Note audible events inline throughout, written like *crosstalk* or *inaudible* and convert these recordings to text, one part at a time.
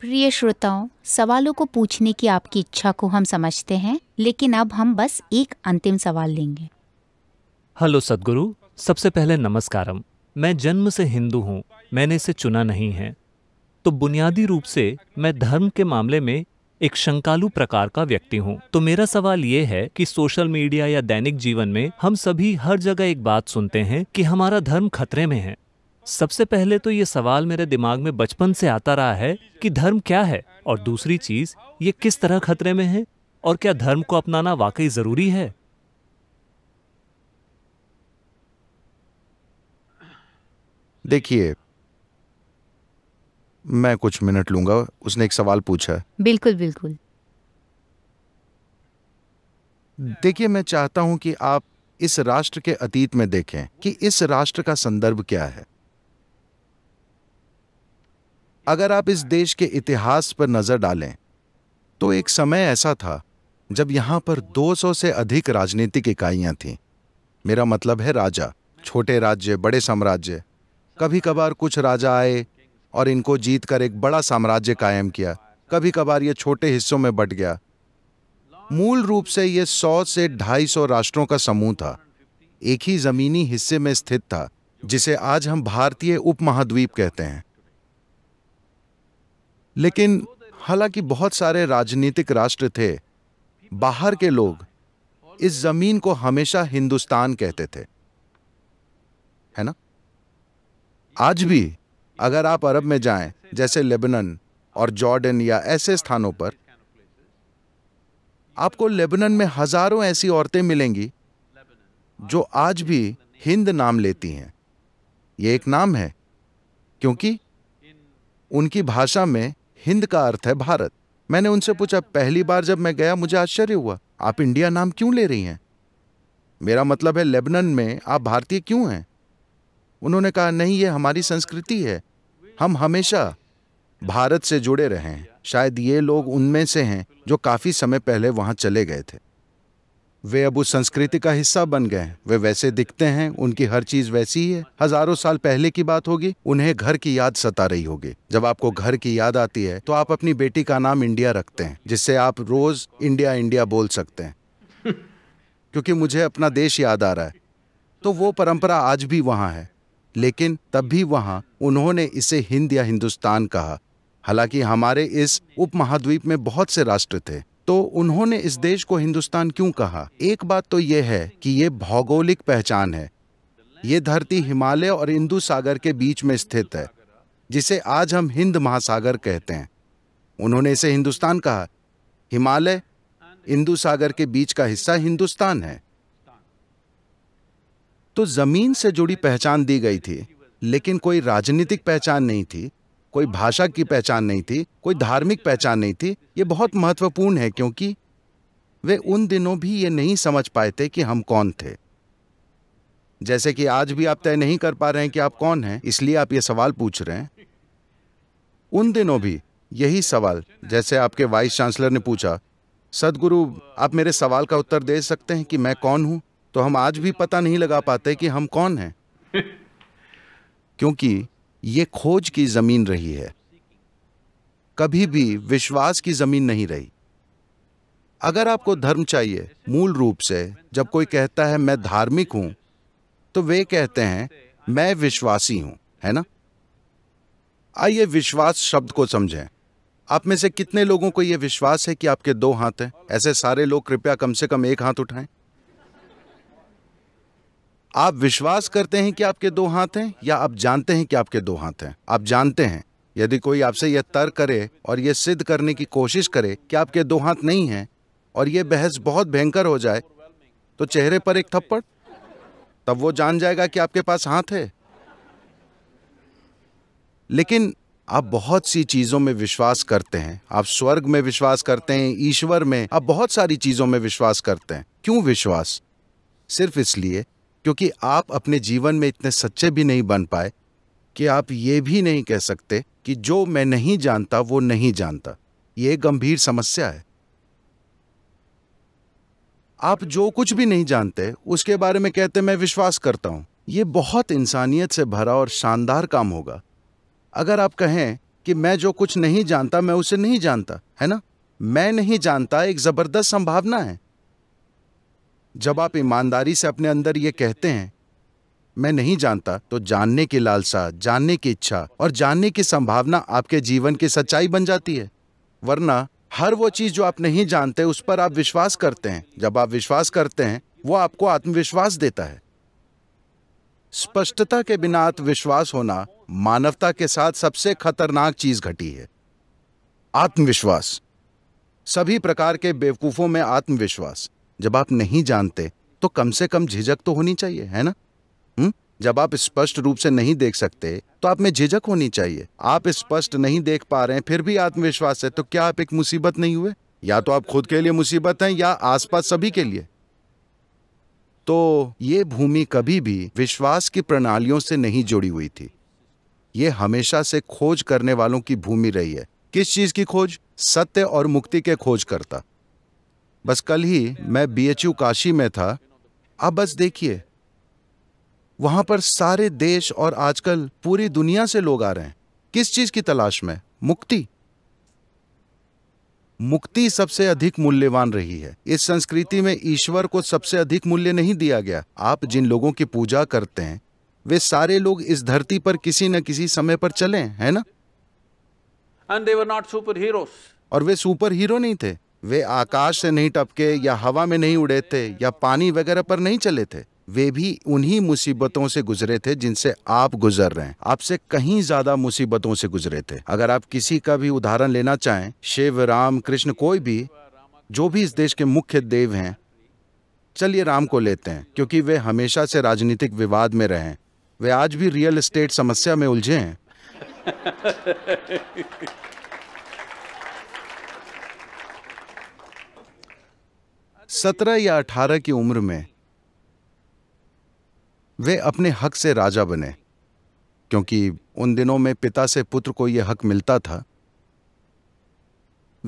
प्रिय श्रोताओं सवालों को पूछने की आपकी इच्छा को हम समझते हैं लेकिन अब हम बस एक अंतिम सवाल लेंगे हेलो सदगुरु सबसे पहले नमस्कारम मैं जन्म से हिंदू हूँ मैंने इसे चुना नहीं है तो बुनियादी रूप से मैं धर्म के मामले में एक शंकालु प्रकार का व्यक्ति हूँ तो मेरा सवाल ये है कि सोशल मीडिया या दैनिक जीवन में हम सभी हर जगह एक बात सुनते हैं कि हमारा धर्म खतरे में है सबसे पहले तो ये सवाल मेरे दिमाग में बचपन से आता रहा है कि धर्म क्या है और दूसरी चीज ये किस तरह खतरे में है और क्या धर्म को अपनाना वाकई जरूरी है देखिए मैं कुछ मिनट लूंगा उसने एक सवाल पूछा बिल्कुल बिल्कुल देखिए मैं चाहता हूं कि आप इस राष्ट्र के अतीत में देखें कि इस राष्ट्र का संदर्भ क्या है अगर आप इस देश के इतिहास पर नज़र डालें तो एक समय ऐसा था जब यहां पर 200 से अधिक राजनीतिक इकाइयां थीं मेरा मतलब है राजा छोटे राज्य बड़े साम्राज्य कभी कभार कुछ राजा आए और इनको जीत कर एक बड़ा साम्राज्य कायम किया कभी कभार ये छोटे हिस्सों में बट गया मूल रूप से ये 100 से 250 राष्ट्रों का समूह था एक ही ज़मीनी हिस्से में स्थित था जिसे आज हम भारतीय उपमहाद्वीप कहते हैं लेकिन हालांकि बहुत सारे राजनीतिक राष्ट्र थे बाहर के लोग इस जमीन को हमेशा हिंदुस्तान कहते थे है ना आज भी अगर आप अरब में जाएं जैसे लेबनन और जॉर्डन या ऐसे स्थानों पर आपको लेबनन में हजारों ऐसी औरतें मिलेंगी जो आज भी हिंद नाम लेती हैं ये एक नाम है क्योंकि उनकी भाषा में हिंद का अर्थ है भारत मैंने उनसे पूछा पहली बार जब मैं गया मुझे आश्चर्य हुआ आप इंडिया नाम क्यों ले रही हैं मेरा मतलब है लेबनन में आप भारतीय क्यों हैं उन्होंने कहा नहीं ये हमारी संस्कृति है हम हमेशा भारत से जुड़े रहे हैं शायद ये लोग उनमें से हैं जो काफ़ी समय पहले वहां चले गए थे वे अब उस संस्कृति का हिस्सा बन गए वे वैसे दिखते हैं उनकी हर चीज वैसी ही है हजारों साल पहले की बात होगी उन्हें घर की याद सता रही होगी जब आपको घर की याद आती है तो आप अपनी बेटी का नाम इंडिया रखते हैं जिससे आप रोज इंडिया इंडिया बोल सकते हैं *laughs* क्योंकि मुझे अपना देश याद आ रहा है तो वो परंपरा आज भी वहां है लेकिन तब भी वहां उन्होंने इसे हिंद या हिंदुस्तान कहा हालांकि हमारे इस उपमहाद्वीप में बहुत से राष्ट्र थे तो उन्होंने इस देश को हिंदुस्तान क्यों कहा एक बात तो यह है कि ये भौगोलिक पहचान है ये धरती हिमालय और इंदू सागर के बीच में स्थित है जिसे आज हम हिंद महासागर कहते हैं उन्होंने इसे हिंदुस्तान कहा हिमालय इंदू सागर के बीच का हिस्सा हिंदुस्तान है तो जमीन से जुड़ी पहचान दी गई थी लेकिन कोई राजनीतिक पहचान नहीं थी कोई भाषा की पहचान नहीं थी कोई धार्मिक पहचान नहीं थी ये बहुत महत्वपूर्ण है क्योंकि वे उन दिनों भी ये नहीं समझ पाए थे कि हम कौन थे जैसे कि आज भी आप तय नहीं कर पा रहे हैं कि आप कौन हैं इसलिए आप ये सवाल पूछ रहे हैं उन दिनों भी यही सवाल जैसे आपके वाइस चांसलर ने पूछा सदगुरु आप मेरे सवाल का उत्तर दे सकते हैं कि मैं कौन हूं तो हम आज भी पता नहीं लगा पाते कि हम कौन हैं *laughs* क्योंकि ये खोज की ज़मीन रही है कभी भी विश्वास की ज़मीन नहीं रही अगर आपको धर्म चाहिए मूल रूप से जब कोई कहता है मैं धार्मिक हूं तो वे कहते हैं मैं विश्वासी हूं है ना आइए विश्वास शब्द को समझें आप में से कितने लोगों को यह विश्वास है कि आपके दो हाथ हैं ऐसे सारे लोग कृपया कम से कम एक हाथ उठाएं आप विश्वास करते हैं कि आपके दो हाथ हैं या आप जानते हैं कि आपके दो हाथ हैं आप जानते हैं यदि कोई आपसे यह तर्क करे और यह सिद्ध करने की कोशिश करे कि आपके दो हाथ नहीं हैं और यह बहस बहुत भयंकर हो जाए तो चेहरे पर एक थप्पड़ तब वो जान जाएगा कि आपके पास हाथ है लेकिन आप बहुत सी चीज़ों में विश्वास करते हैं आप स्वर्ग में विश्वास करते हैं ईश्वर में आप बहुत सारी चीज़ों में विश्वास करते हैं क्यों विश्वास सिर्फ इसलिए क्योंकि आप अपने जीवन में इतने सच्चे भी नहीं बन पाए कि आप ये भी नहीं कह सकते कि जो मैं नहीं जानता वो नहीं जानता ये गंभीर समस्या है आप जो कुछ भी नहीं जानते उसके बारे में कहते मैं विश्वास करता हूं ये बहुत इंसानियत से भरा और शानदार काम होगा अगर आप कहें कि मैं जो कुछ नहीं जानता मैं उसे नहीं जानता है ना मैं नहीं जानता एक ज़बरदस्त संभावना है जब आप ईमानदारी से अपने अंदर ये कहते हैं मैं नहीं जानता तो जानने की लालसा जानने की इच्छा और जानने की संभावना आपके जीवन की सच्चाई बन जाती है वरना हर वो चीज़ जो आप नहीं जानते उस पर आप विश्वास करते हैं जब आप विश्वास करते हैं वो आपको आत्मविश्वास देता है स्पष्टता के बिना आत्मविश्वास होना मानवता के साथ सबसे खतरनाक चीज घटी है आत्मविश्वास सभी प्रकार के बेवकूफों में आत्मविश्वास जब आप नहीं जानते तो कम से कम झिझक तो होनी चाहिए है ना हुँ? हम्म? जब आप स्पष्ट रूप से नहीं देख सकते तो आप में झिझक होनी चाहिए आप स्पष्ट नहीं देख पा रहे हैं फिर भी आत्मविश्वास है तो क्या आप एक मुसीबत नहीं हुए या तो आप खुद के लिए मुसीबत हैं या आसपास सभी के लिए तो ये भूमि कभी भी विश्वास की प्रणालियों से नहीं जुड़ी हुई थी ये हमेशा से खोज करने वालों की भूमि रही है किस चीज की खोज सत्य और मुक्ति के खोज करता बस कल ही मैं बीएचयू काशी में था अब बस देखिए वहां पर सारे देश और आजकल पूरी दुनिया से लोग आ रहे हैं किस चीज की तलाश में मुक्ति मुक्ति सबसे अधिक मूल्यवान रही है इस संस्कृति में ईश्वर को सबसे अधिक मूल्य नहीं दिया गया आप जिन लोगों की पूजा करते हैं वे सारे लोग इस धरती पर किसी न किसी समय पर चले है ना and they were not superhero और वे सुपर हीरो नहीं थे वे आकाश से नहीं टपके या हवा में नहीं उड़े थे या पानी वगैरह पर नहीं चले थे वे भी उन्हीं मुसीबतों से गुजरे थे जिनसे आप गुजर रहे हैं आपसे कहीं ज्यादा मुसीबतों से गुजरे थे अगर आप किसी का भी उदाहरण लेना चाहें शिव राम कृष्ण कोई भी जो भी इस देश के मुख्य देव हैं चलिए राम को लेते हैं क्योंकि वे हमेशा से राजनीतिक विवाद में रहे वे आज भी रियल इस्टेट समस्या में उलझे हैं *laughs* सत्रह या अठारह की उम्र में वे अपने हक से राजा बने क्योंकि उन दिनों में पिता से पुत्र को यह हक मिलता था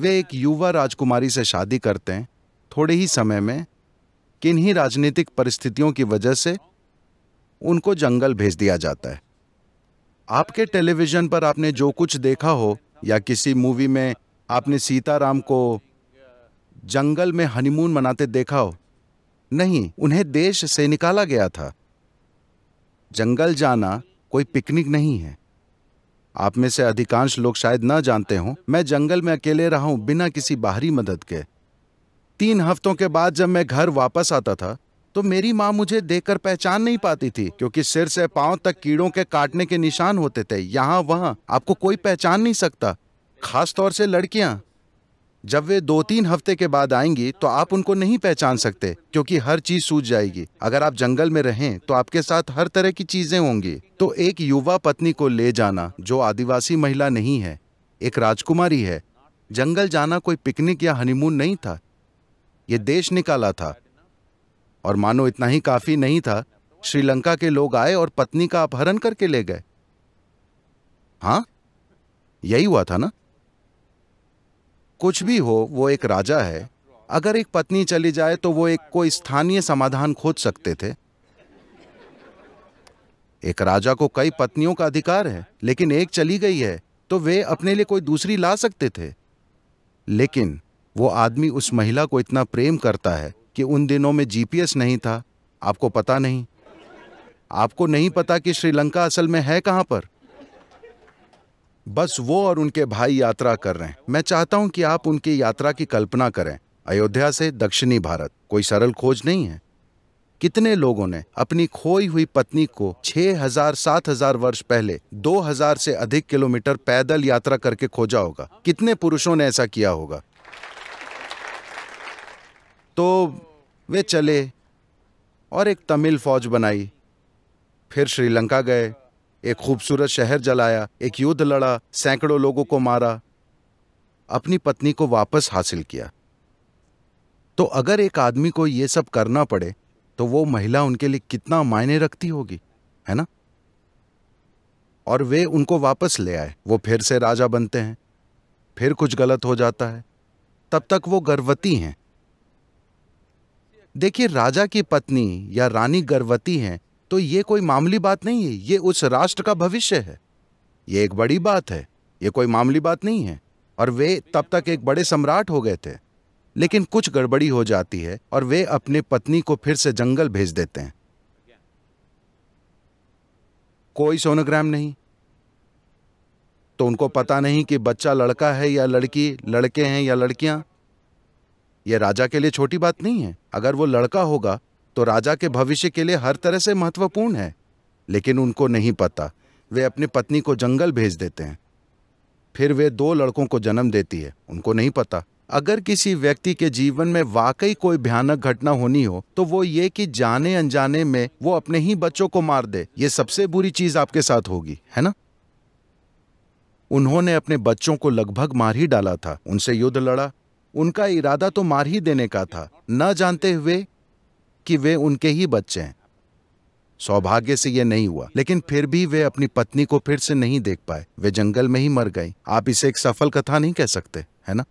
वे एक युवा राजकुमारी से शादी करते हैं थोड़े ही समय में किन्हीं राजनीतिक परिस्थितियों की वजह से उनको जंगल भेज दिया जाता है आपके टेलीविजन पर आपने जो कुछ देखा हो या किसी मूवी में आपने सीताराम को जंगल में हनीमून मनाते देखा हो नहीं उन्हें देश से निकाला गया था जंगल जाना कोई पिकनिक नहीं है आप में से अधिकांश लोग शायद ना जानते हों मैं जंगल में अकेले रहा हूं बिना किसी बाहरी मदद के तीन हफ्तों के बाद जब मैं घर वापस आता था तो मेरी माँ मुझे देखकर पहचान नहीं पाती थी क्योंकि सिर से पांव तक कीड़ों के काटने के निशान होते थे यहां वहां आपको कोई पहचान नहीं सकता खास तौर से लड़कियां जब वे दो तीन हफ्ते के बाद आएंगी तो आप उनको नहीं पहचान सकते क्योंकि हर चीज सूझ जाएगी अगर आप जंगल में रहें तो आपके साथ हर तरह की चीजें होंगी तो एक युवा पत्नी को ले जाना जो आदिवासी महिला नहीं है एक राजकुमारी है जंगल जाना कोई पिकनिक या हनीमून नहीं था ये देश निकाला था और मानो इतना ही काफी नहीं था श्रीलंका के लोग आए और पत्नी का अपहरण करके ले गए हाँ यही हुआ था ना कुछ भी हो वो एक राजा है अगर एक पत्नी चली जाए तो वो एक कोई स्थानीय समाधान खोज सकते थे एक राजा को कई पत्नियों का अधिकार है लेकिन एक चली गई है तो वे अपने लिए कोई दूसरी ला सकते थे लेकिन वो आदमी उस महिला को इतना प्रेम करता है कि उन दिनों में जीपीएस नहीं था आपको पता नहीं आपको नहीं पता कि श्रीलंका असल में है कहां पर बस वो और उनके भाई यात्रा कर रहे हैं मैं चाहता हूं कि आप उनकी यात्रा की कल्पना करें अयोध्या से दक्षिणी भारत कोई सरल खोज नहीं है कितने लोगों ने अपनी खोई हुई पत्नी को 6000 7000 वर्ष पहले 2000 से अधिक किलोमीटर पैदल यात्रा करके खोजा होगा कितने पुरुषों ने ऐसा किया होगा तो वे चले और एक तमिल फौज बनाई फिर श्रीलंका गए एक खूबसूरत शहर जलाया एक युद्ध लड़ा सैकड़ों लोगों को मारा अपनी पत्नी को वापस हासिल किया तो अगर एक आदमी को यह सब करना पड़े तो वो महिला उनके लिए कितना मायने रखती होगी है ना और वे उनको वापस ले आए वो फिर से राजा बनते हैं फिर कुछ गलत हो जाता है तब तक वो गर्भवती हैं देखिए राजा की पत्नी या रानी गर्भवती हैं तो ये कोई मामूली बात नहीं है ये उस राष्ट्र का भविष्य है ये एक बड़ी बात है ये कोई मामूली बात नहीं है और वे तब तक एक बड़े सम्राट हो गए थे लेकिन कुछ गड़बड़ी हो जाती है और वे अपनी पत्नी को फिर से जंगल भेज देते हैं कोई सोनोग्राम नहीं तो उनको पता नहीं कि बच्चा लड़का है या लड़की लड़के हैं या लड़कियां यह राजा के लिए छोटी बात नहीं है अगर वो लड़का होगा तो राजा के भविष्य के लिए हर तरह से महत्वपूर्ण है लेकिन उनको नहीं पता वे अपनी पत्नी को जंगल भेज देते हैं फिर वे दो लड़कों को जन्म देती है उनको नहीं पता अगर किसी व्यक्ति के जीवन में वाकई कोई भयानक घटना होनी हो तो वो ये कि जाने अनजाने में वो अपने ही बच्चों को मार दे ये सबसे बुरी चीज आपके साथ होगी है ना उन्होंने अपने बच्चों को लगभग मार ही डाला था उनसे युद्ध लड़ा उनका इरादा तो मार ही देने का था न जानते हुए कि वे उनके ही बच्चे हैं सौभाग्य से यह नहीं हुआ लेकिन फिर भी वे अपनी पत्नी को फिर से नहीं देख पाए वे जंगल में ही मर गई आप इसे एक सफल कथा नहीं कह सकते है ना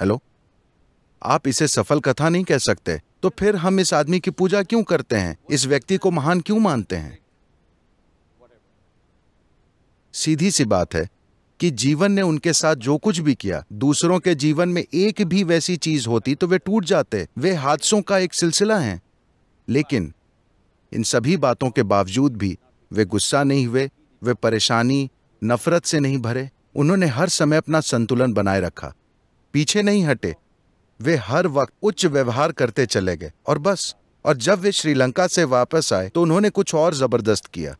हेलो आप इसे सफल कथा नहीं कह सकते तो फिर हम इस आदमी की पूजा क्यों करते हैं इस व्यक्ति को महान क्यों मानते हैं सीधी सी बात है कि जीवन ने उनके साथ जो कुछ भी किया दूसरों के जीवन में एक भी वैसी चीज होती तो वे टूट जाते वे हादसों का एक सिलसिला है लेकिन इन सभी बातों के बावजूद भी वे गुस्सा नहीं हुए वे परेशानी नफरत से नहीं भरे उन्होंने हर समय अपना संतुलन बनाए रखा पीछे नहीं हटे वे हर वक्त उच्च व्यवहार करते चले गए और बस और जब वे श्रीलंका से वापस आए तो उन्होंने कुछ और जबरदस्त किया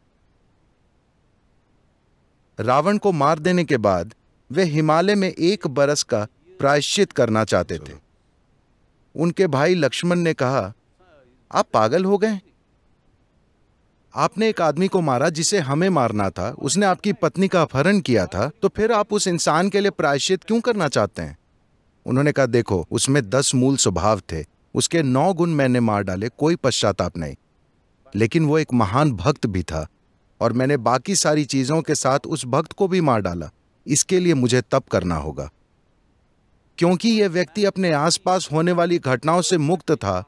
रावण को मार देने के बाद वे हिमालय में एक बरस का प्रायश्चित करना चाहते थे उनके भाई लक्ष्मण ने कहा आप पागल हो गए आपने एक आदमी को मारा जिसे हमें मारना था उसने आपकी पत्नी का अपहरण किया था तो फिर आप उस इंसान के लिए प्रायश्चित क्यों करना चाहते हैं उन्होंने कहा देखो उसमें दस मूल स्वभाव थे उसके नौ गुण मैंने मार डाले कोई पश्चाताप नहीं लेकिन वो एक महान भक्त भी था और मैंने बाकी सारी चीज़ों के साथ उस भक्त को भी मार डाला इसके लिए मुझे तप करना होगा क्योंकि यह व्यक्ति अपने आसपास होने वाली घटनाओं से मुक्त था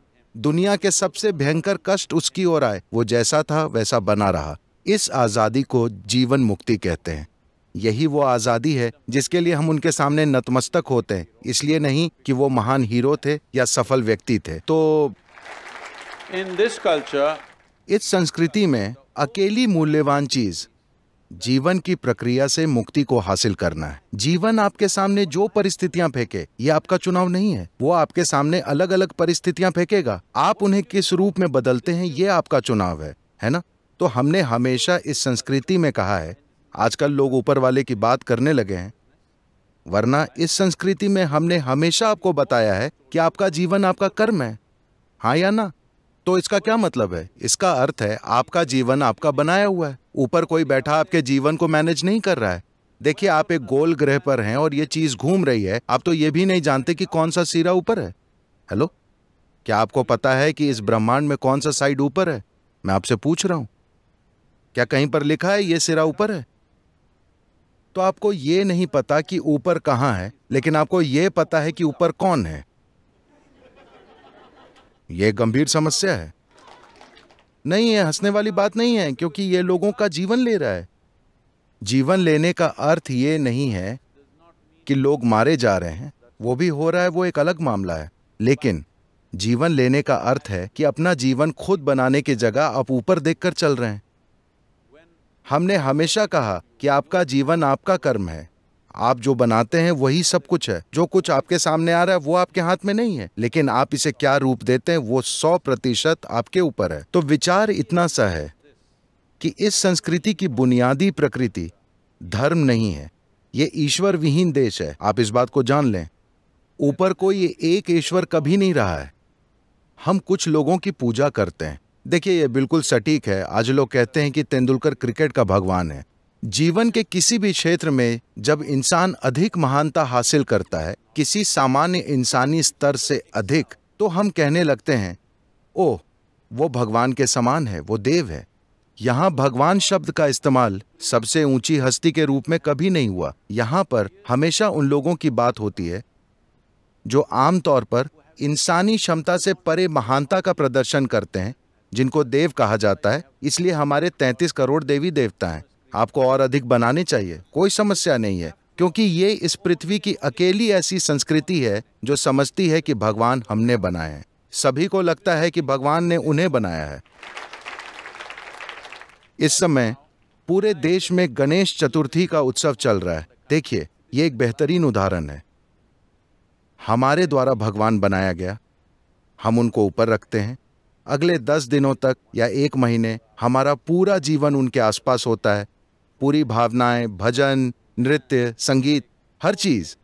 दुनिया के सबसे भयंकर कष्ट उसकी ओर आए वो जैसा था वैसा बना रहा इस आज़ादी को जीवन मुक्ति कहते हैं यही वो आज़ादी है जिसके लिए हम उनके सामने नतमस्तक होते हैं इसलिए नहीं कि वो महान हीरो थे या सफल व्यक्ति थे तो इन दिस कल्चर इस संस्कृति में अकेली मूल्यवान चीज जीवन की प्रक्रिया से मुक्ति को हासिल करना है जीवन आपके सामने जो परिस्थितियां फेंके ये आपका चुनाव नहीं है वो आपके सामने अलग अलग परिस्थितियां फेंकेगा आप उन्हें किस रूप में बदलते हैं ये आपका चुनाव है है ना तो हमने हमेशा इस संस्कृति में कहा है आजकल लोग ऊपर वाले की बात करने लगे हैं वरना इस संस्कृति में हमने हमेशा आपको बताया है कि आपका जीवन आपका कर्म है हाँ या ना तो इसका क्या मतलब है इसका अर्थ है आपका जीवन आपका बनाया हुआ है ऊपर कोई बैठा आपके जीवन को मैनेज नहीं कर रहा है देखिए आप एक गोल ग्रह पर हैं और ये चीज घूम रही है आप तो ये भी नहीं जानते कि कौन सा सिरा ऊपर है हेलो क्या आपको पता है कि इस ब्रह्मांड में कौन सा साइड ऊपर है मैं आपसे पूछ रहा हूं क्या कहीं पर लिखा है ये सिरा ऊपर है तो आपको ये नहीं पता कि ऊपर कहां है लेकिन आपको ये पता है कि ऊपर कौन है ये गंभीर समस्या है नहीं ये हंसने वाली बात नहीं है क्योंकि ये लोगों का जीवन ले रहा है जीवन लेने का अर्थ ये नहीं है कि लोग मारे जा रहे हैं वो भी हो रहा है वो एक अलग मामला है लेकिन जीवन लेने का अर्थ है कि अपना जीवन खुद बनाने की जगह आप ऊपर देखकर चल रहे हैं हमने हमेशा कहा कि आपका जीवन आपका कर्म है आप जो बनाते हैं वही सब कुछ है जो कुछ आपके सामने आ रहा है वो आपके हाथ में नहीं है लेकिन आप इसे क्या रूप देते हैं वो सौ प्रतिशत आपके ऊपर है तो विचार इतना सा है कि इस संस्कृति की बुनियादी प्रकृति धर्म नहीं है ये ईश्वर विहीन देश है आप इस बात को जान लें ऊपर कोई एक ईश्वर कभी नहीं रहा है हम कुछ लोगों की पूजा करते हैं देखिए ये बिल्कुल सटीक है आज लोग कहते हैं कि तेंदुलकर क्रिकेट का भगवान है जीवन के किसी भी क्षेत्र में जब इंसान अधिक महानता हासिल करता है किसी सामान्य इंसानी स्तर से अधिक तो हम कहने लगते हैं ओह वो भगवान के समान है वो देव है यहाँ भगवान शब्द का इस्तेमाल सबसे ऊंची हस्ती के रूप में कभी नहीं हुआ यहाँ पर हमेशा उन लोगों की बात होती है जो आमतौर पर इंसानी क्षमता से परे महानता का प्रदर्शन करते हैं जिनको देव कहा जाता है इसलिए हमारे 33 करोड़ देवी देवता हैं आपको और अधिक बनाने चाहिए कोई समस्या नहीं है क्योंकि ये इस पृथ्वी की अकेली ऐसी संस्कृति है जो समझती है कि भगवान हमने बनाए हैं सभी को लगता है कि भगवान ने उन्हें बनाया है इस समय पूरे देश में गणेश चतुर्थी का उत्सव चल रहा है देखिए ये एक बेहतरीन उदाहरण है हमारे द्वारा भगवान बनाया गया हम उनको ऊपर रखते हैं अगले दस दिनों तक या एक महीने हमारा पूरा जीवन उनके आसपास होता है पूरी भावनाएं भजन नृत्य संगीत हर चीज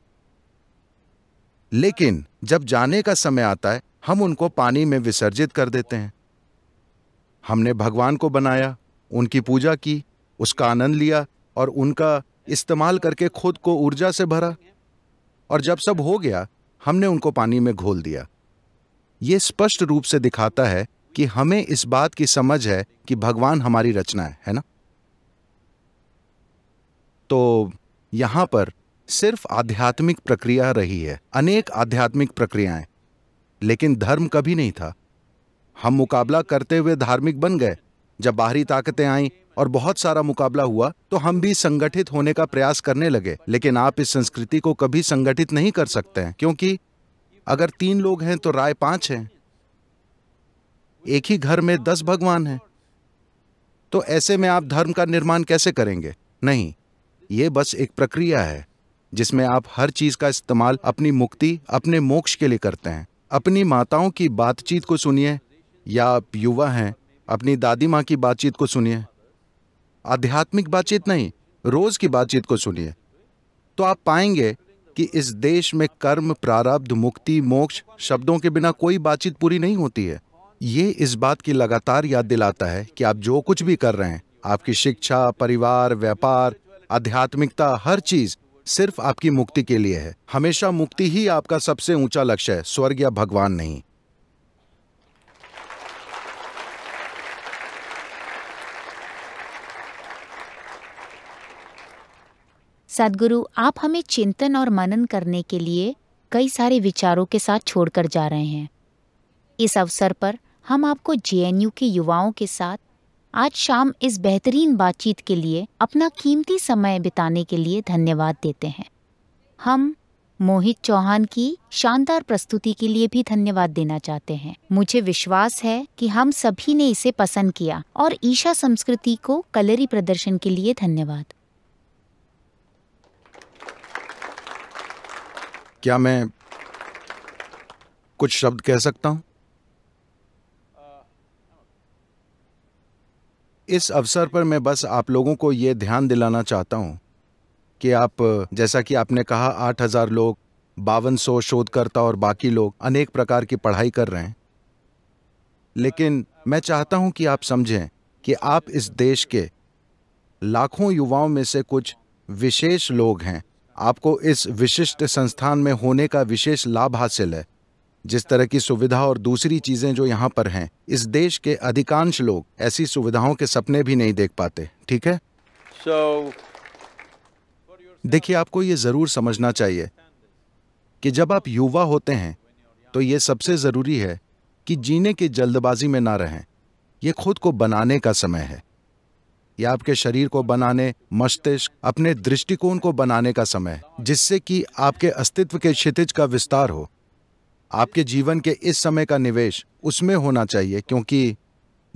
लेकिन जब जाने का समय आता है हम उनको पानी में विसर्जित कर देते हैं हमने भगवान को बनाया उनकी पूजा की उसका आनंद लिया और उनका इस्तेमाल करके खुद को ऊर्जा से भरा और जब सब हो गया हमने उनको पानी में घोल दिया ये स्पष्ट रूप से दिखाता है कि हमें इस बात की समझ है कि भगवान हमारी रचना है है ना तो यहाँ पर सिर्फ आध्यात्मिक प्रक्रिया रही है अनेक आध्यात्मिक प्रक्रियाएं लेकिन धर्म कभी नहीं था हम मुकाबला करते हुए धार्मिक बन गए जब बाहरी ताकतें आईं और बहुत सारा मुकाबला हुआ तो हम भी संगठित होने का प्रयास करने लगे लेकिन आप इस संस्कृति को कभी संगठित नहीं कर सकते हैं क्योंकि अगर तीन लोग हैं तो राय पांच हैं एक ही घर में दस भगवान हैं तो ऐसे में आप धर्म का निर्माण कैसे करेंगे नहीं ये बस एक प्रक्रिया है जिसमें आप हर चीज़ का इस्तेमाल अपनी मुक्ति अपने मोक्ष के लिए करते हैं अपनी माताओं की बातचीत को सुनिए या आप युवा हैं अपनी दादी माँ की बातचीत को सुनिए आध्यात्मिक बातचीत नहीं रोज़ की बातचीत को सुनिए तो आप पाएंगे कि इस देश में कर्म प्रारब्ध मुक्ति मोक्ष शब्दों के बिना कोई बातचीत पूरी नहीं होती है ये इस बात की लगातार याद दिलाता है कि आप जो कुछ भी कर रहे हैं आपकी शिक्षा परिवार व्यापार आध्यात्मिकता हर चीज सिर्फ आपकी मुक्ति के लिए है हमेशा मुक्ति ही आपका सबसे ऊंचा लक्ष्य है स्वर्ग या भगवान नहीं सदगुरु आप हमें चिंतन और मनन करने के लिए कई सारे विचारों के साथ छोड़कर जा रहे हैं इस अवसर पर हम आपको जेएनयू के युवाओं के साथ आज शाम इस बेहतरीन बातचीत के लिए अपना कीमती समय बिताने के लिए धन्यवाद देते हैं हम मोहित चौहान की शानदार प्रस्तुति के लिए भी धन्यवाद देना चाहते हैं मुझे विश्वास है कि हम सभी ने इसे पसंद किया और ईशा संस्कृति को कलरी प्रदर्शन के लिए धन्यवाद क्या मैं कुछ शब्द कह सकता हूँ इस अवसर पर मैं बस आप लोगों को ये ध्यान दिलाना चाहता हूँ कि आप जैसा कि आपने कहा आठ हज़ार लोग बावन सौ शोधकर्ता और बाकी लोग अनेक प्रकार की पढ़ाई कर रहे हैं लेकिन मैं चाहता हूं कि आप समझें कि आप इस देश के लाखों युवाओं में से कुछ विशेष लोग हैं आपको इस विशिष्ट संस्थान में होने का विशेष लाभ हासिल है जिस तरह की सुविधा और दूसरी चीज़ें जो यहाँ पर हैं इस देश के अधिकांश लोग ऐसी सुविधाओं के सपने भी नहीं देख पाते ठीक है so, देखिए आपको ये ज़रूर समझना चाहिए कि जब आप युवा होते हैं तो ये सबसे ज़रूरी है कि जीने की जल्दबाजी में ना रहें ये खुद को बनाने का समय है यह आपके शरीर को बनाने मस्तिष्क अपने दृष्टिकोण को बनाने का समय है जिससे कि आपके अस्तित्व के क्षितिज का विस्तार हो आपके जीवन के इस समय का निवेश उसमें होना चाहिए क्योंकि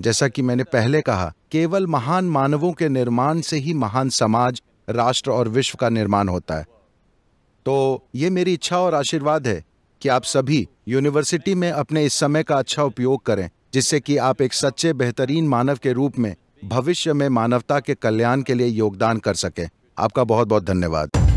जैसा कि मैंने पहले कहा केवल महान मानवों के निर्माण से ही महान समाज राष्ट्र और विश्व का निर्माण होता है तो ये मेरी इच्छा और आशीर्वाद है कि आप सभी यूनिवर्सिटी में अपने इस समय का अच्छा उपयोग करें जिससे कि आप एक सच्चे बेहतरीन मानव के रूप में भविष्य में मानवता के कल्याण के लिए योगदान कर सकें आपका बहुत बहुत धन्यवाद